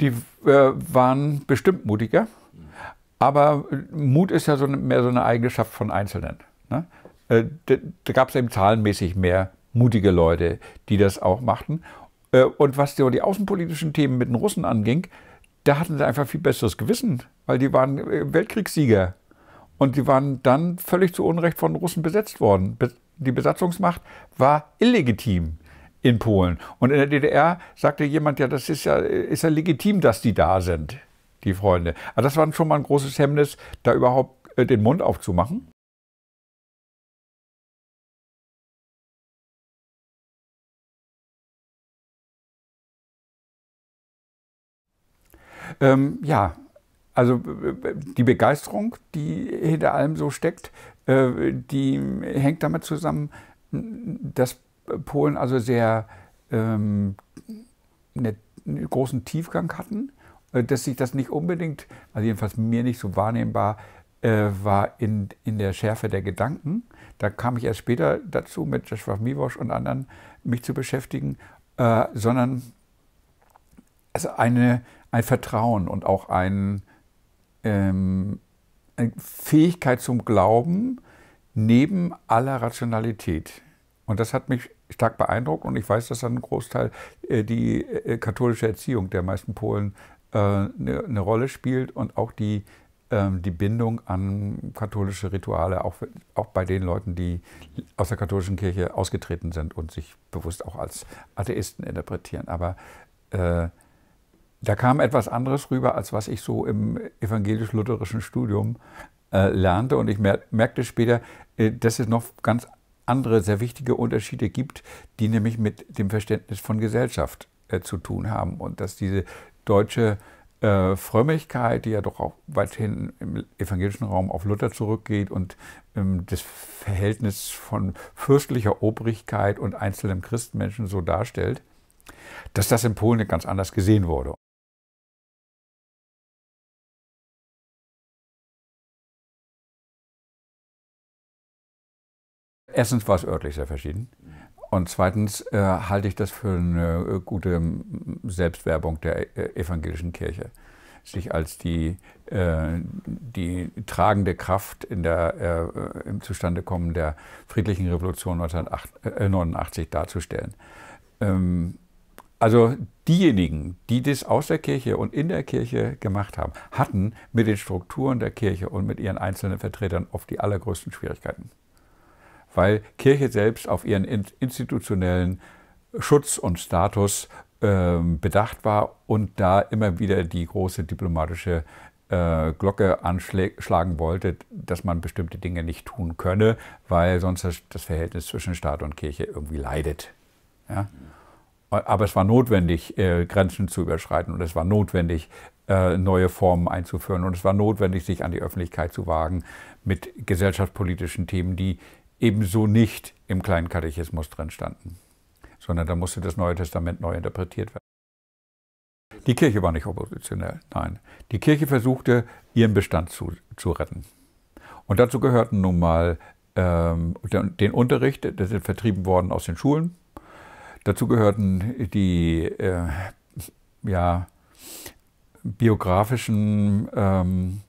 die äh, waren bestimmt mutiger. Aber Mut ist ja so eine, mehr so eine Eigenschaft von Einzelnen. Ne? Äh, da, da gab es eben zahlenmäßig mehr mutige Leute, die das auch machten. Äh, und was die, die außenpolitischen Themen mit den Russen anging, da hatten sie einfach viel besseres Gewissen, weil die waren äh, Weltkriegssieger. Und die waren dann völlig zu Unrecht von Russen besetzt worden. die Besatzungsmacht war illegitim in Polen. Und in der DDR sagte jemand, ja, das ist ja, ist ja legitim, dass die da sind, die Freunde. Aber also das war schon mal ein großes Hemmnis, da überhaupt äh, den Mund aufzumachen. Ähm, ja, also äh, äh, die Begeisterung, die hinter allem so steckt, die hängt damit zusammen, dass Polen also sehr ähm, einen großen Tiefgang hatten, äh, dass sich das nicht unbedingt, also jedenfalls mir nicht so wahrnehmbar äh, war in, in der Schärfe der Gedanken. Da kam ich erst später dazu, mit Joshua Miwosch und anderen mich zu beschäftigen, äh, sondern also eine, ein Vertrauen und auch ein, ähm, eine Fähigkeit zum Glauben neben aller Rationalität. Und das hat mich stark beeindruckt und ich weiß, dass dann ein Großteil äh, die äh, katholische Erziehung der meisten Polen eine äh, ne Rolle spielt und auch die, ähm, die Bindung an katholische Rituale, auch, auch bei den Leuten, die aus der katholischen Kirche ausgetreten sind und sich bewusst auch als Atheisten interpretieren. Aber äh, da kam etwas anderes rüber, als was ich so im evangelisch-lutherischen Studium äh, lernte. Und ich merkte später, äh, das ist noch ganz anders andere sehr wichtige Unterschiede gibt, die nämlich mit dem Verständnis von Gesellschaft äh, zu tun haben und dass diese deutsche äh, Frömmigkeit, die ja doch auch weithin im evangelischen Raum auf Luther zurückgeht und ähm, das Verhältnis von fürstlicher Obrigkeit und einzelnen Christenmenschen so darstellt, dass das in Polen ganz anders gesehen wurde. erstens war es örtlich sehr verschieden. Und zweitens äh, halte ich das für eine äh, gute Selbstwerbung der äh, evangelischen Kirche, sich als die, äh, die tragende Kraft in der, äh, im Zustandekommen der friedlichen Revolution 1989 äh, darzustellen. Ähm, also diejenigen, die das aus der Kirche und in der Kirche gemacht haben, hatten mit den Strukturen der Kirche und mit ihren einzelnen Vertretern oft die allergrößten Schwierigkeiten weil Kirche selbst auf ihren institutionellen Schutz und Status ähm, bedacht war und da immer wieder die große diplomatische äh, Glocke anschlagen wollte, dass man bestimmte Dinge nicht tun könne, weil sonst das Verhältnis zwischen Staat und Kirche irgendwie leidet. Ja? Aber es war notwendig, äh, Grenzen zu überschreiten und es war notwendig, äh, neue Formen einzuführen und es war notwendig, sich an die Öffentlichkeit zu wagen mit gesellschaftspolitischen Themen, die ebenso nicht im kleinen Katechismus drin standen, sondern da musste das Neue Testament neu interpretiert werden. Die Kirche war nicht oppositionell, nein. Die Kirche versuchte, ihren Bestand zu, zu retten. Und dazu gehörten nun mal ähm, den Unterricht, der sind vertrieben worden aus den Schulen. Dazu gehörten die äh, ja, biografischen ähm,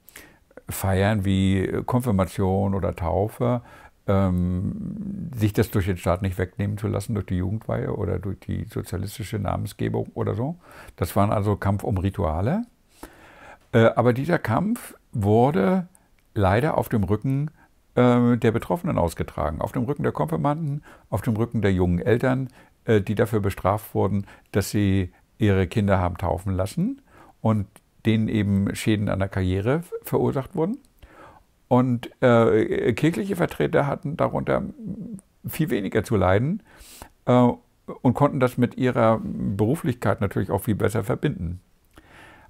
Feiern wie Konfirmation oder Taufe ähm, sich das durch den Staat nicht wegnehmen zu lassen, durch die Jugendweihe oder durch die sozialistische Namensgebung oder so. Das waren also Kampf um Rituale. Äh, aber dieser Kampf wurde leider auf dem Rücken äh, der Betroffenen ausgetragen, auf dem Rücken der Konfirmanden, auf dem Rücken der jungen Eltern, äh, die dafür bestraft wurden, dass sie ihre Kinder haben taufen lassen und denen eben Schäden an der Karriere verursacht wurden. Und äh, kirchliche Vertreter hatten darunter viel weniger zu leiden äh, und konnten das mit ihrer Beruflichkeit natürlich auch viel besser verbinden.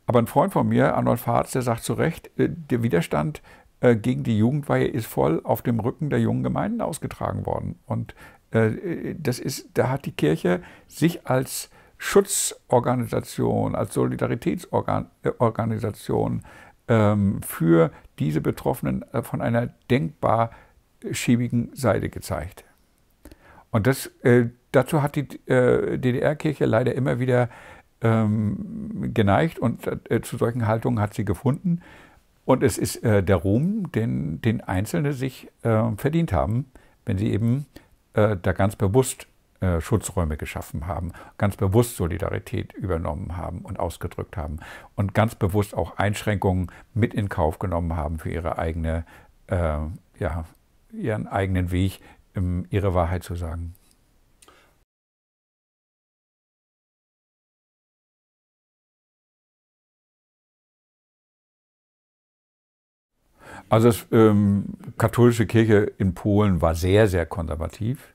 Aber ein Freund von mir, Arnold Fahrz, der sagt zu Recht, äh, der Widerstand äh, gegen die Jugendweihe ist voll auf dem Rücken der jungen Gemeinden ausgetragen worden. Und äh, das ist, da hat die Kirche sich als Schutzorganisation, als Solidaritätsorganisation äh, ähm, für diese Betroffenen äh, von einer denkbar schiebigen Seite gezeigt. Und das, äh, dazu hat die äh, DDR-Kirche leider immer wieder ähm, geneigt und äh, zu solchen Haltungen hat sie gefunden. Und es ist äh, der Ruhm, den, den Einzelne sich äh, verdient haben, wenn sie eben da ganz bewusst äh, Schutzräume geschaffen haben, ganz bewusst Solidarität übernommen haben und ausgedrückt haben und ganz bewusst auch Einschränkungen mit in Kauf genommen haben für ihre eigene, äh, ja, ihren eigenen Weg, ähm, ihre Wahrheit zu sagen. Also die ähm, katholische Kirche in Polen war sehr, sehr konservativ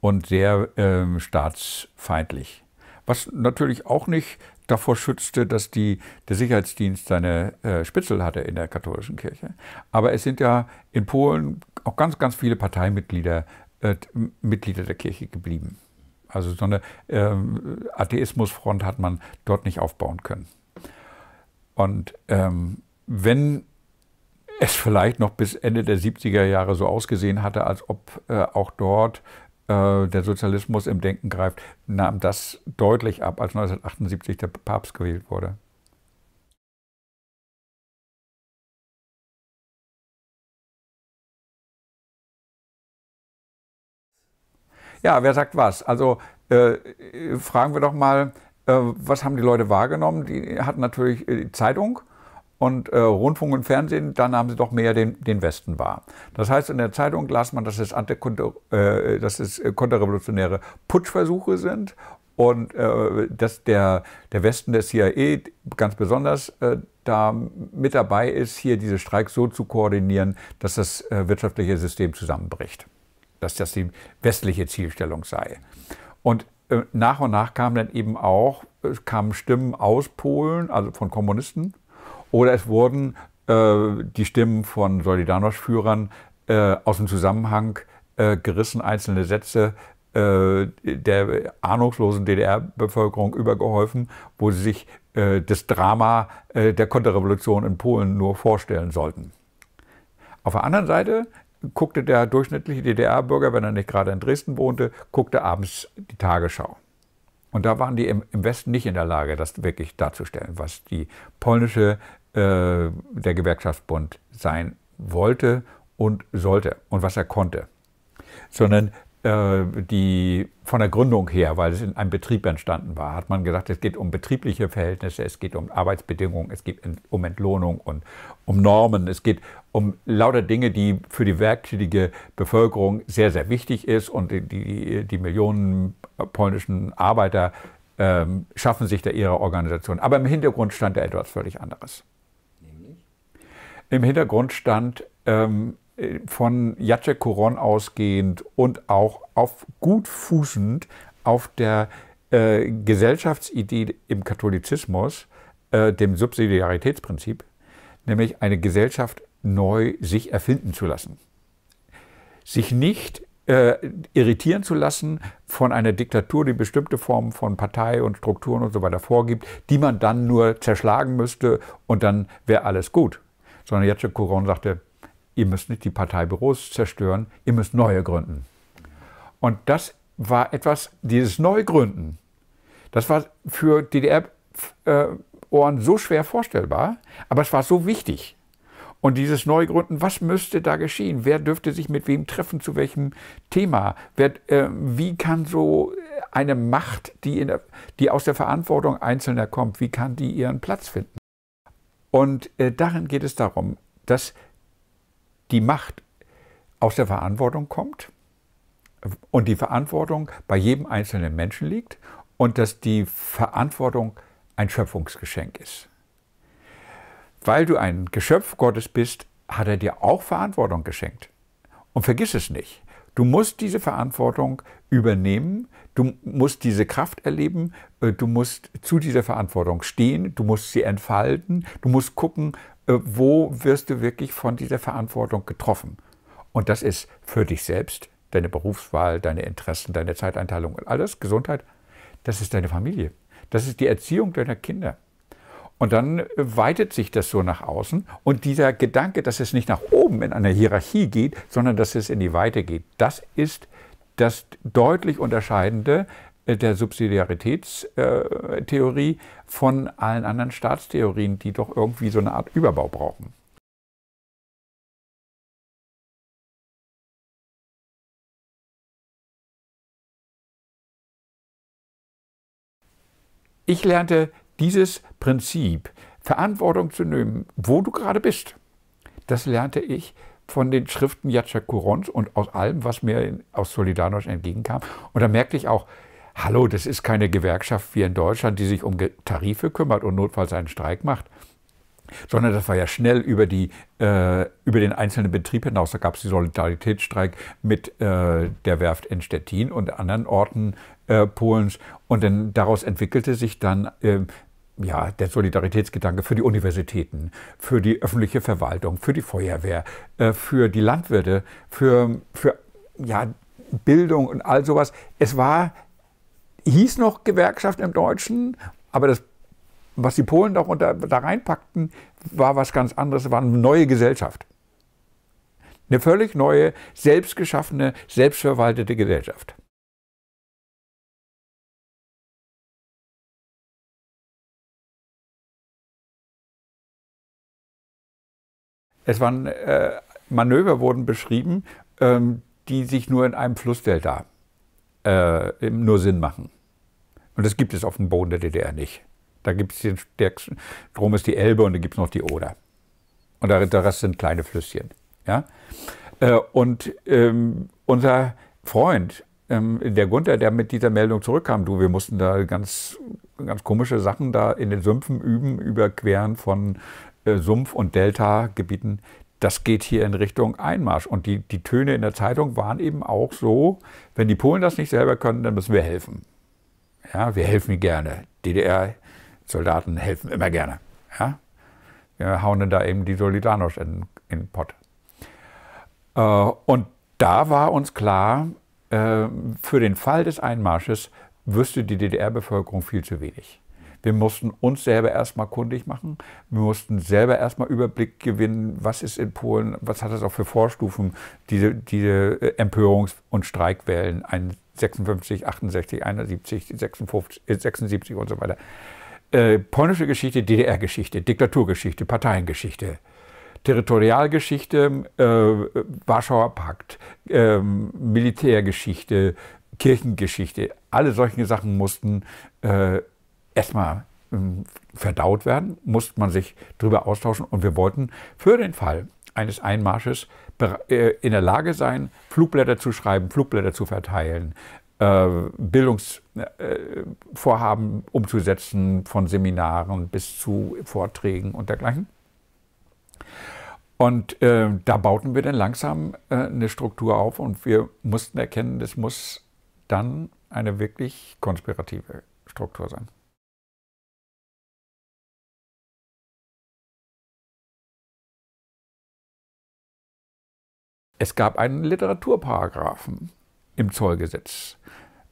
und sehr ähm, staatsfeindlich. Was natürlich auch nicht davor schützte, dass die, der Sicherheitsdienst seine äh, Spitzel hatte in der katholischen Kirche. Aber es sind ja in Polen auch ganz, ganz viele Parteimitglieder äh, Mitglieder der Kirche geblieben. Also so eine ähm, Atheismusfront hat man dort nicht aufbauen können. Und ähm, wenn es vielleicht noch bis Ende der 70er Jahre so ausgesehen hatte, als ob äh, auch dort äh, der Sozialismus im Denken greift, nahm das deutlich ab, als 1978 der Papst gewählt wurde. Ja, wer sagt was? Also äh, fragen wir doch mal, äh, was haben die Leute wahrgenommen? Die hatten natürlich äh, die Zeitung und äh, Rundfunk und Fernsehen, dann haben sie doch mehr den, den Westen wahr. Das heißt, in der Zeitung las man, dass es, äh, dass es konterrevolutionäre Putschversuche sind und äh, dass der, der Westen der CIA ganz besonders äh, da mit dabei ist, hier diese Streiks so zu koordinieren, dass das äh, wirtschaftliche System zusammenbricht. Dass das die westliche Zielstellung sei. Und äh, nach und nach kamen dann eben auch äh, kamen Stimmen aus Polen, also von Kommunisten, oder es wurden äh, die Stimmen von Solidarność-Führern äh, aus dem Zusammenhang äh, gerissen, einzelne Sätze äh, der ahnungslosen DDR-Bevölkerung übergeholfen, wo sie sich äh, das Drama äh, der Konterrevolution in Polen nur vorstellen sollten. Auf der anderen Seite guckte der durchschnittliche DDR-Bürger, wenn er nicht gerade in Dresden wohnte, guckte abends die Tagesschau. Und da waren die im, Westen nicht in der Lage, das wirklich darzustellen, was die polnische äh, der Gewerkschaftsbund sein wollte und sollte und was er konnte, sondern äh, die von der Gründung her, weil es in einem Betrieb entstanden war, hat man gesagt, es geht um betriebliche Verhältnisse, es geht um Arbeitsbedingungen, es geht um Entlohnung und um Normen, es geht um lauter Dinge, die für die werktätige Bevölkerung sehr, sehr wichtig ist und die, die Millionen polnischen Arbeiter ähm, schaffen sich da ihre Organisation. Aber im Hintergrund stand da etwas völlig anderes. Im Hintergrund stand ähm, von Jacek Koron ausgehend und auch auf gut fußend auf der äh, Gesellschaftsidee im Katholizismus, äh, dem Subsidiaritätsprinzip, nämlich eine Gesellschaft neu sich erfinden zu lassen. Sich nicht äh, irritieren zu lassen von einer Diktatur, die bestimmte Formen von Partei und Strukturen und so weiter vorgibt, die man dann nur zerschlagen müsste und dann wäre alles gut sondern jetzt Coron sagte, ihr müsst nicht die Parteibüros zerstören, ihr müsst neue gründen. Und das war etwas, dieses Neugründen, das war für DDR-Ohren äh, so schwer vorstellbar, aber es war so wichtig. Und dieses Neugründen, was müsste da geschehen? Wer dürfte sich mit wem treffen, zu welchem Thema? Wer, äh, wie kann so eine Macht, die, der, die aus der Verantwortung Einzelner kommt, wie kann die ihren Platz finden? Und äh, darin geht es darum, dass die Macht aus der Verantwortung kommt und die Verantwortung bei jedem einzelnen Menschen liegt und dass die Verantwortung ein Schöpfungsgeschenk ist. Weil du ein Geschöpf Gottes bist, hat er dir auch Verantwortung geschenkt. Und vergiss es nicht. Du musst diese Verantwortung übernehmen, du musst diese Kraft erleben, äh, du musst zu dieser Verantwortung stehen, du musst sie entfalten, du musst gucken, äh, wo wirst du wirklich von dieser Verantwortung getroffen. Und das ist für dich selbst, deine Berufswahl, deine Interessen, deine Zeiteinteilung und alles, Gesundheit, das ist deine Familie. Das ist die Erziehung deiner Kinder. Und dann weitet sich das so nach außen. Und dieser Gedanke, dass es nicht nach oben in einer Hierarchie geht, sondern dass es in die Weite geht, das ist das deutlich Unterscheidende äh, der Subsidiaritätstheorie äh, von allen anderen Staatstheorien, die doch irgendwie so eine Art Überbau brauchen. Ich lernte dieses Prinzip, Verantwortung zu nehmen, wo du gerade bist, das lernte ich von den Schriften Jacek Kurons und aus allem, was mir aus Solidarność entgegenkam. Und da merkte ich auch, hallo, das ist keine Gewerkschaft wie in Deutschland, die sich um Tarife kümmert und notfalls einen Streik macht, sondern das war ja schnell über, die, äh, über den einzelnen Betrieb hinaus. Da gab es die Solidaritätsstreik mit äh, der Werft in Stettin und anderen Orten äh, Polens. Und dann daraus entwickelte sich dann ähm, ja, der Solidaritätsgedanke für die Universitäten, für die öffentliche Verwaltung, für die Feuerwehr, äh, für die Landwirte, für, für ja, Bildung und all sowas. Es war, hieß noch Gewerkschaft im Deutschen, aber das, was die Polen darunter, da reinpackten, war was ganz anderes, war eine neue Gesellschaft. Eine völlig neue, selbstgeschaffene, selbstverwaltete Gesellschaft. Es waren äh, Manöver wurden beschrieben, ähm, die sich nur in einem Flussdelta äh, nur Sinn machen. Und das gibt es auf dem Boden der DDR nicht. Da gibt es den stärksten drum ist die Elbe und dann gibt es noch die Oder. Und der, Rest sind kleine Flüsschen. Ja? Äh, und ähm, unser Freund, ähm, der Gunther, der mit dieser Meldung zurückkam, du, wir mussten da ganz, ganz komische Sachen da in den Sümpfen üben, überqueren von äh, Sumpf- und Delta-Gebieten, das geht hier in Richtung Einmarsch. Und die, die Töne in der Zeitung waren eben auch so, wenn die Polen das nicht selber können, dann müssen wir helfen. Ja, wir helfen ihnen gerne. DDR-Soldaten helfen immer gerne. Ja? Wir hauen dann da eben die Solidarność in, in den Pott. Äh, und da war uns klar, äh, für den Fall des Einmarsches wüsste die DDR-Bevölkerung viel zu wenig. Wir mussten uns selber erstmal kundig machen. Wir mussten selber erstmal Überblick gewinnen, was ist in Polen, was hat das auch für Vorstufen, diese, diese äh, Empörungs- und Streikwellen, 56, 68, 71, 56, 76 und so weiter. Äh, polnische Geschichte, DDR-Geschichte, Diktaturgeschichte, Parteiengeschichte. Territorialgeschichte, äh, Warschauer Pakt, äh, Militärgeschichte, Kirchengeschichte, alle solchen Sachen mussten äh, erstmal ähm, verdaut werden, musste man sich darüber austauschen und wir wollten für den Fall eines Einmarsches äh, in der Lage sein, Flugblätter zu schreiben, Flugblätter zu verteilen, äh, Bildungsvorhaben äh, umzusetzen, von Seminaren bis zu Vorträgen und dergleichen. Und äh, da bauten wir dann langsam äh, eine Struktur auf und wir mussten erkennen, das muss dann eine wirklich konspirative Struktur sein. Es gab einen Literaturparagraphen im Zollgesetz.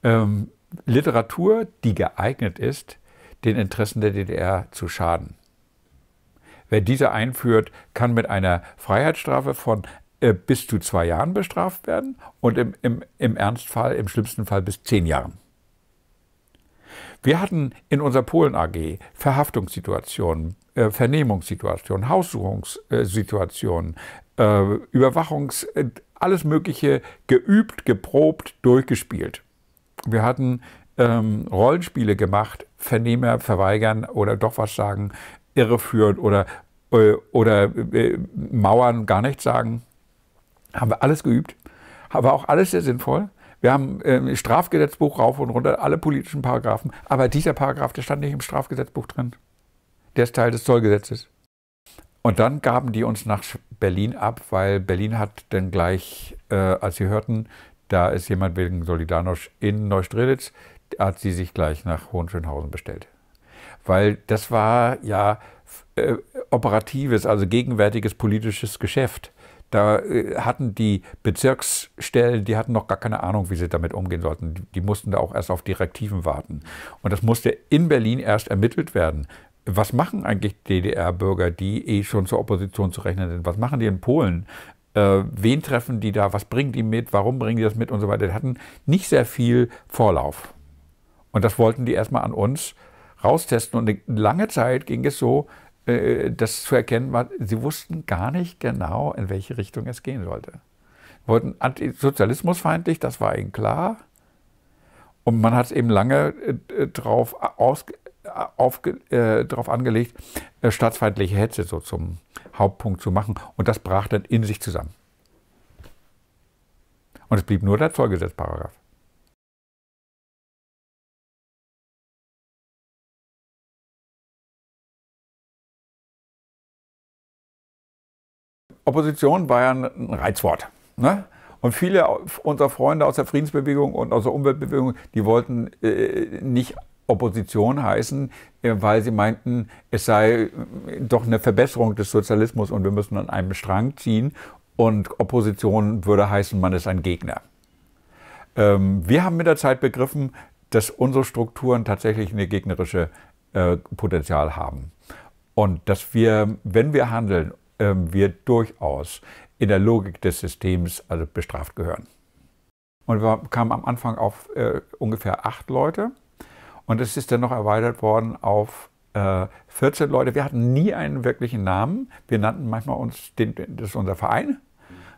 Ähm, Literatur, die geeignet ist, den Interessen der DDR zu schaden. Wer diese einführt, kann mit einer Freiheitsstrafe von äh, bis zu zwei Jahren bestraft werden und im, im, im Ernstfall, im schlimmsten Fall bis zehn Jahren. Wir hatten in unserer Polen AG Verhaftungssituationen, äh, Vernehmungssituationen, Haussuchungssituationen, äh, Überwachungs, äh, alles Mögliche geübt, geprobt, durchgespielt. Wir hatten ähm, Rollenspiele gemacht, Vernehmer verweigern oder doch was sagen, irreführend oder, äh, oder äh, Mauern gar nichts sagen. Haben wir alles geübt. War auch alles sehr sinnvoll. Wir haben äh, Strafgesetzbuch rauf und runter, alle politischen Paragraphen. Aber dieser Paragraph, der stand nicht im Strafgesetzbuch drin. Der ist Teil des Zollgesetzes. Und dann gaben die uns nach Berlin ab, weil Berlin hat dann gleich, äh, als sie hörten, da ist jemand wegen Solidarność in Neustrelitz, hat sie sich gleich nach Hohenschönhausen bestellt. Weil das war ja äh, operatives, also gegenwärtiges politisches Geschäft. Da äh, hatten die Bezirksstellen, die hatten noch gar keine Ahnung, wie sie damit umgehen sollten. die mussten da auch erst auf Direktiven warten. Und das musste in Berlin erst ermittelt werden was machen eigentlich DDR-Bürger, die eh schon zur Opposition zu rechnen sind? Was machen die in Polen? Äh, wen treffen die da? Was bringen die mit? Warum bringen die das mit? Und so weiter. Die hatten nicht sehr viel Vorlauf. Und das wollten die erstmal an uns raustesten. Und eine lange Zeit ging es so, äh, dass zu erkennen war, sie wussten gar nicht genau, in welche Richtung es gehen sollte. Wollten antisozialismusfeindlich, das war ihnen klar. Und man hat es eben lange äh, drauf aus, äh, darauf angelegt, äh, staatsfeindliche Hetze so zum Hauptpunkt zu machen. Und das brach dann in sich zusammen. Und es blieb nur der Zollgesetzparagraf. Opposition war ja ein Reizwort. Ne? Und viele unserer Freunde aus der Friedensbewegung und aus der Umweltbewegung, die wollten äh, nicht Opposition heißen, äh, weil sie meinten, es sei äh, doch eine Verbesserung des Sozialismus und wir müssen an einem Strang ziehen. Und Opposition würde heißen, man ist ein Gegner. Ähm, wir haben mit der Zeit begriffen, dass unsere Strukturen tatsächlich eine gegnerische äh, Potenzial haben. Und dass wir, wenn wir handeln, ähm, wir durchaus in der Logik des Systems also bestraft gehören. Und wir kamen am Anfang auf ungefähr acht Leute. Und es ist dann noch erweitert worden auf äh, 14 Leute. Wir hatten nie einen wirklichen Namen. Wir nannten manchmal uns, den, das ist unser Verein.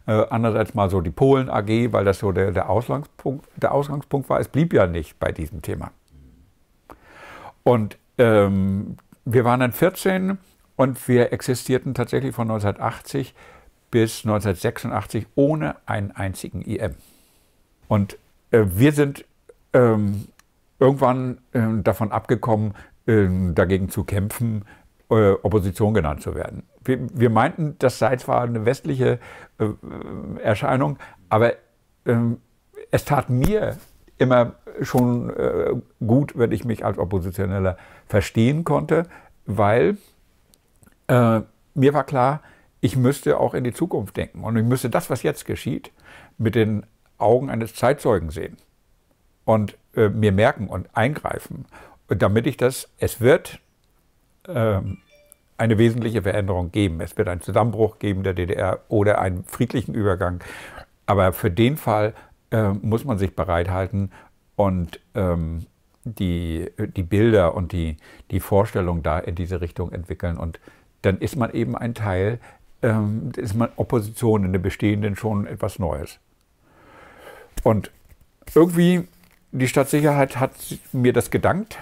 Äh, andererseits mal so die Polen AG, weil das so der, der, Ausgangspunkt, der Ausgangspunkt war. Es blieb ja nicht bei diesem Thema. Und ähm, wir waren dann 14 und wir existierten tatsächlich von 1980 bis 1986 ohne einen einzigen IM. E und äh, wir sind ähm, irgendwann ähm, davon abgekommen, ähm, dagegen zu kämpfen, äh, Opposition genannt zu werden. wir, meinten, das sei zwar eine westliche äh, äh, Erscheinung, aber ähm, es tat mir immer schon gut, wenn ich mich als Oppositioneller verstehen konnte, weil mir war klar, ich müsste auch in die Zukunft denken und ich müsste das, was jetzt geschieht, mit den Augen eines Zeitzeugen sehen. Und äh, mir merken und eingreifen, damit ich das, es wird ähm, eine wesentliche Veränderung geben. Es wird einen Zusammenbruch geben der DDR oder einen friedlichen Übergang. Aber für den Fall äh, muss man sich bereithalten und ähm, die, die Bilder und die, die Vorstellung da in diese Richtung entwickeln. Und dann ist man eben ein Teil, ähm, ist man Opposition in der bestehenden schon etwas Neues. Und irgendwie die Stadtsicherheit hat mir das gedankt.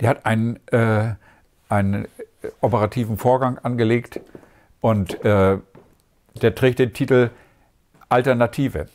Die hat einen, äh, einen äh, operativen Vorgang angelegt und äh, der trägt den Titel Alternative.